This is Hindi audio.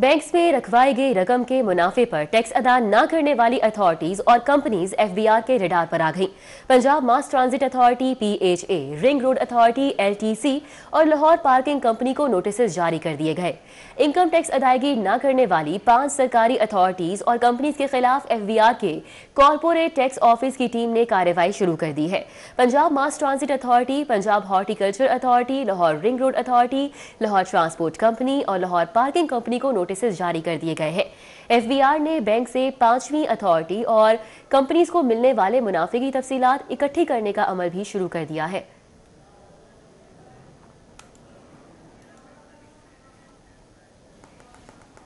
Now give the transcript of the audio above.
बैंक्स में रखवाई गई रकम के मुनाफे पर टैक्स अदा न करने वाली अथॉरिटीज और कंपनीज एफबीआर के रिडार पर आ गईं। Punjab mass transit authority PHA, ring road authority LTC और लाहौर पार्किंग कंपनी को नोटिस जारी कर दिए गए इनकम टैक्स अदायगी न करने वाली पांच सरकारी अथॉरिटीज और कंपनीज के खिलाफ एफ के कॉरपोरेट टैक्स ऑफिस की टीम ने कार्रवाई शुरू कर दी है Punjab mass transit authority Punjab horticulture authority Lahore ring road authority Lahore transport company और लाहौर पार्किंग कंपनी को नोटिस नोटिस जारी कर दिए गए हैं एफबीआर ने बैंक से पांचवी अथॉरिटी और कंपनीज को मिलने वाले मुनाफे की तफसीत इकट्ठी करने का अमल भी शुरू कर दिया है